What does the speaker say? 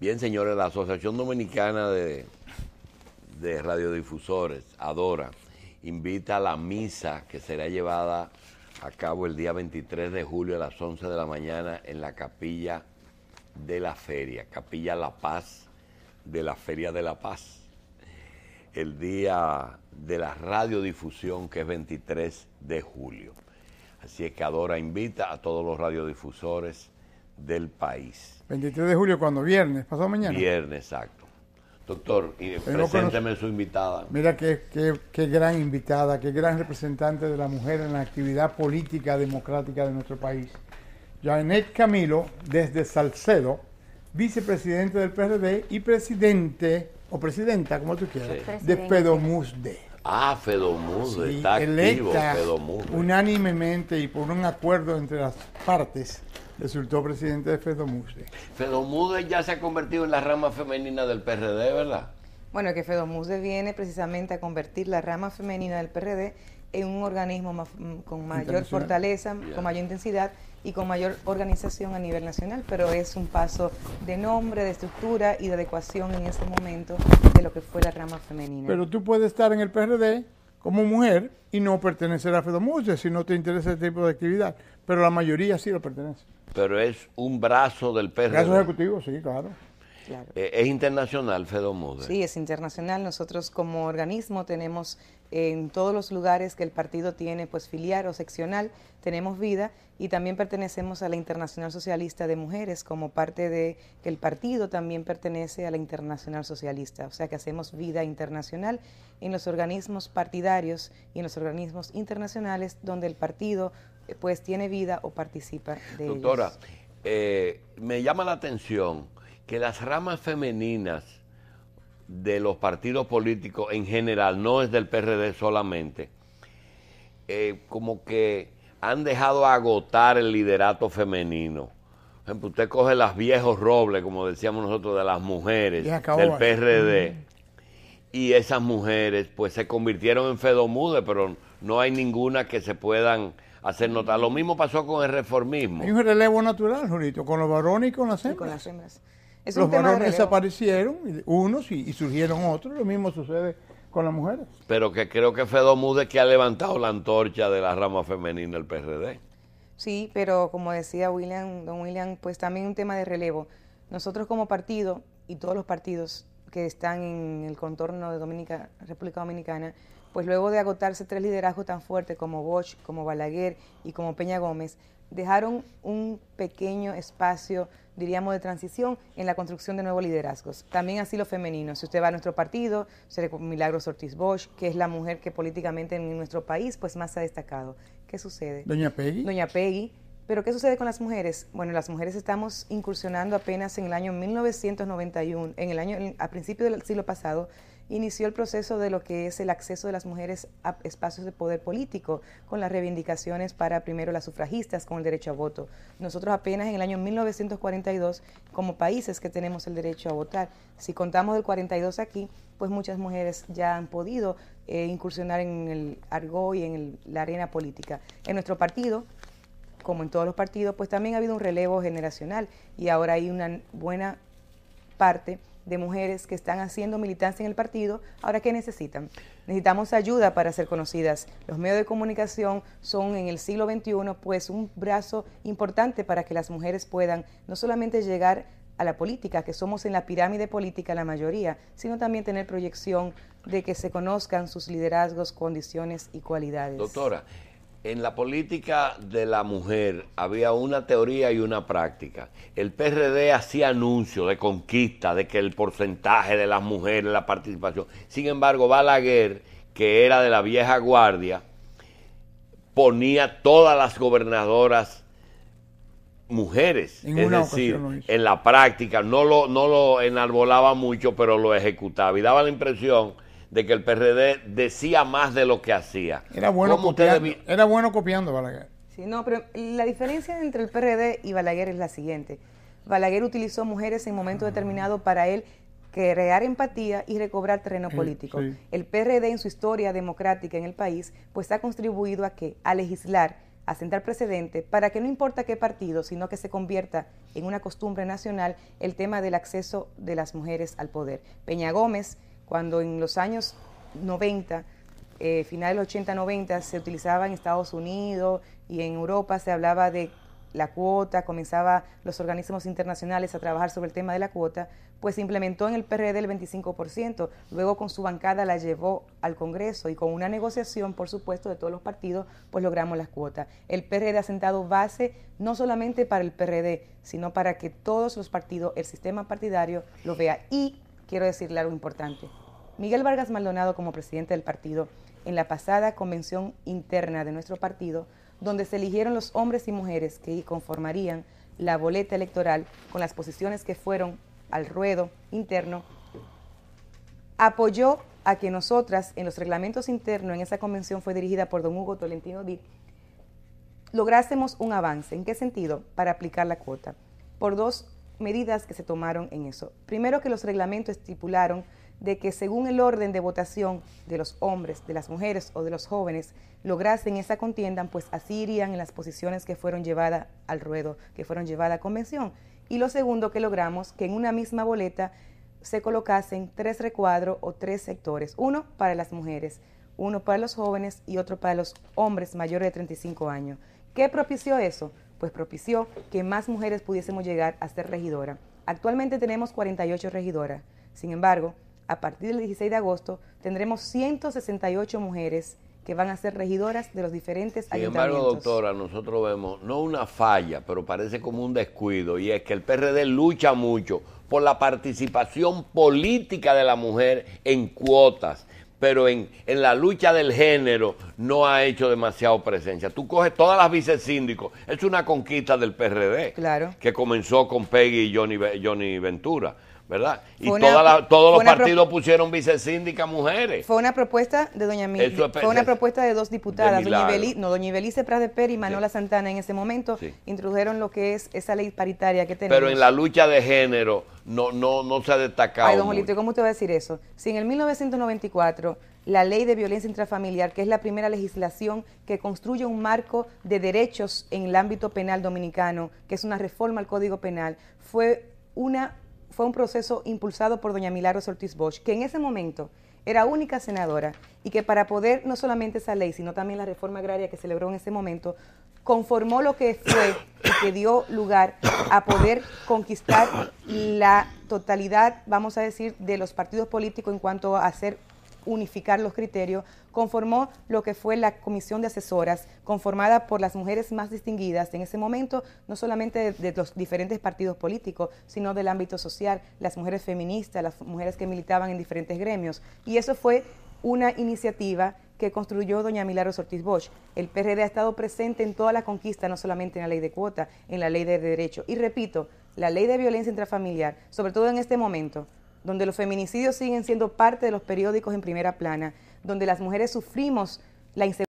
Bien, señores, la Asociación Dominicana de, de Radiodifusores, Adora, invita a la misa que será llevada a cabo el día 23 de julio a las 11 de la mañana en la capilla de la feria, capilla La Paz de la Feria de la Paz. El día de la radiodifusión que es 23 de julio. Así es que Adora invita a todos los radiodifusores del país. 23 de julio, cuando viernes, pasado mañana. Viernes, exacto. Doctor, y presénteme su invitada. Mira qué, gran invitada, qué gran representante de la mujer en la actividad política democrática de nuestro país. Janet Camilo, desde Salcedo, vicepresidente del PRD y presidente, o presidenta, como tú quieras, de Pedomusde. Ah, Fedomusde, sí, está activo Unánimemente y por un acuerdo entre las partes, resultó presidente de Fedomude. Fedomude ya se ha convertido en la rama femenina del PRD, ¿verdad? Bueno, que Fedomude viene precisamente a convertir la rama femenina del PRD en un organismo mm, con mayor fortaleza, con mayor intensidad y con mayor organización a nivel nacional, pero es un paso de nombre, de estructura y de adecuación en ese momento de lo que fue la rama femenina. Pero tú puedes estar en el PRD como mujer y no pertenecer a Fedomuche si no te interesa este tipo de actividad. Pero la mayoría sí lo pertenece. Pero es un brazo del PRD. Brazo ejecutivo, sí, claro. claro. Eh, es internacional, Fedomude. Sí, es internacional. Nosotros como organismo tenemos en todos los lugares que el partido tiene pues filial o seccional, tenemos vida y también pertenecemos a la Internacional Socialista de Mujeres como parte de que el partido también pertenece a la Internacional Socialista, o sea que hacemos vida internacional en los organismos partidarios y en los organismos internacionales donde el partido eh, pues tiene vida o participa de Doctora, ellos. Eh, me llama la atención que las ramas femeninas de los partidos políticos en general, no es del PRD solamente, eh, como que han dejado agotar el liderato femenino. Por ejemplo, usted coge las viejos robles, como decíamos nosotros, de las mujeres del PRD. Y esas mujeres, pues se convirtieron en fedomude, pero no hay ninguna que se puedan hacer notar. Lo mismo pasó con el reformismo. Hay un relevo natural, Julito, con los varones y con las con las hembras los varones desaparecieron unos y, surgieron otros. Lo mismo sucede con las mujeres. Pero que creo que Fedo Mude que ha levantado la antorcha de la rama femenina del PRD. Sí, pero como decía William, don William, pues también un tema de relevo. Nosotros como partido y todos los partidos que están en el contorno de República Dominicana, pues luego de agotarse tres liderazgos tan fuertes como Bosch, como Balaguer y como Peña Gómez, dejaron un pequeño espacio, diríamos, de transición en la construcción de nuevos liderazgos. También así lo femenino. Si usted va a nuestro partido, Milagros Ortiz Bosch, que es la mujer que políticamente en nuestro país pues más ha destacado. ¿Qué sucede? Doña Peggy. Doña Peggy. Pero ¿qué sucede con las mujeres? Bueno, las mujeres estamos incursionando apenas en el año 1991, en el año a principios del siglo pasado, inició el proceso de lo que es el acceso de las mujeres a espacios de poder político, con las reivindicaciones para primero las sufragistas con el derecho a voto. Nosotros apenas en el año 1942, como países que tenemos el derecho a votar, si contamos del 42 aquí, pues muchas mujeres ya han podido eh, incursionar en el argó y en la arena política. En nuestro partido, como en todos los partidos, pues también ha habido un relevo generacional y ahora hay una buena parte de mujeres que están haciendo militancia en el partido, ahora ¿qué necesitan? Necesitamos ayuda para ser conocidas. Los medios de comunicación son en el siglo XXI pues un brazo importante para que las mujeres puedan no solamente llegar a la política, que somos en la pirámide política la mayoría, sino también tener proyección de que se conozcan sus liderazgos, condiciones y cualidades. Doctora, en la política de la mujer había una teoría y una práctica. El PRD hacía anuncios de conquista, de que el porcentaje de las mujeres, la participación. Sin embargo, Balaguer, que era de la vieja guardia, ponía todas las gobernadoras mujeres, es decir, en la práctica, no lo, no lo enarbolaba mucho, pero lo ejecutaba y daba la impresión de que el PRD decía más de lo que hacía. Era bueno, copiando, era bueno copiando Balaguer. Sí, no, pero la diferencia entre el PRD y Balaguer es la siguiente. Balaguer utilizó mujeres en momentos ah. determinados para él crear empatía y recobrar terreno eh, político. El PRD en su historia democrática en el país, pues ha contribuido a que, a legislar, a sentar precedente para que no importa qué partido, sino que se convierta en una costumbre nacional el tema del acceso de las mujeres al poder. Peña Gómez cuando en los años 90, eh, finales de los 80-90, se utilizaba en Estados Unidos y en Europa se hablaba de la cuota, comenzaba los organismos internacionales a trabajar sobre el tema de la cuota, pues se implementó en el PRD el 25%, luego con su bancada la llevó al Congreso y con una negociación, por supuesto, de todos los partidos, pues logramos las cuotas. El PRD e ha sentado base no solamente para el PRD, e sino para que todos los partidos, el sistema partidario lo vea. Y quiero decirle algo importante. Miguel Vargas Maldonado como presidente del partido en la pasada convención interna de nuestro partido, donde se eligieron los hombres y mujeres que conformarían la boleta electoral con las posiciones que fueron al ruedo interno, apoyó a que nosotras en los reglamentos internos, en esa convención fue dirigida por don Hugo Tolentino Dí, lográsemos un avance. ¿En qué sentido? Para aplicar la cuota. Por dos medidas que se tomaron en eso. Primero que los reglamentos estipularon de que según el orden de votación de los hombres, de las mujeres o de los jóvenes lograsen esa contienda, pues así irían en las posiciones que fueron llevadas al ruedo, que fueron llevadas a convención. Y lo segundo que logramos, que en una misma boleta se colocasen tres recuadros o tres sectores, uno para las mujeres, uno para los jóvenes y otro para los hombres mayores de 35 años. ¿Qué propició eso? pues propició que más mujeres pudiésemos llegar a ser regidora. Actualmente tenemos 48 regidoras. Sin embargo, a partir del 16 de agosto tendremos 168 mujeres que van a ser regidoras de los diferentes Sin embargo, doctora, nosotros vemos no una falla, pero parece como un descuido, y es que el PRD lucha mucho por la participación política de la mujer en cuotas, pero en, en, la lucha del género no ha hecho demasiado presencia. Tú coges todas las síndicos. es una conquista del PRD, claro. que comenzó con Peggy y Johnny Ventura. ¿verdad? Y todos los partidos pusieron vicesíndica mujeres. Fue una propuesta de doña fue una propuesta de dos diputadas, doña no, doña Ibelice Pras de Pérez y Manola Santana en ese momento introdujeron lo que es esa ley paritaria que tenemos. Pero en la lucha de género no no no se ha destacado. Ay, don Jolito, ¿cómo te voy a decir eso? Si en el 1994 la ley de violencia intrafamiliar, que es la primera legislación que construye un marco de derechos en el ámbito penal dominicano, que es una reforma al Código Penal, fue una fue un proceso impulsado por doña Milagros Ortiz Bosch, que en ese momento era única senadora y que para poder no solamente esa ley, sino también la reforma agraria que celebró en ese momento, conformó lo que fue y que dio lugar a poder conquistar la totalidad, vamos a decir, de los partidos políticos en cuanto a ser unificar los criterios, conformó lo que fue la comisión de asesoras, conformada por las mujeres más distinguidas en ese momento, no solamente de, los diferentes partidos políticos, sino del ámbito social, las mujeres feministas, las mujeres que militaban en diferentes gremios. Y eso fue una iniciativa que construyó doña Milagros Ortiz Bosch. El PRD ha estado presente en toda la conquista, no solamente en la ley de cuota, en la ley de derecho. Y repito, la ley de violencia intrafamiliar, sobre todo en este momento, donde los feminicidios siguen siendo parte de los periódicos en primera plana, donde las mujeres sufrimos la inseguridad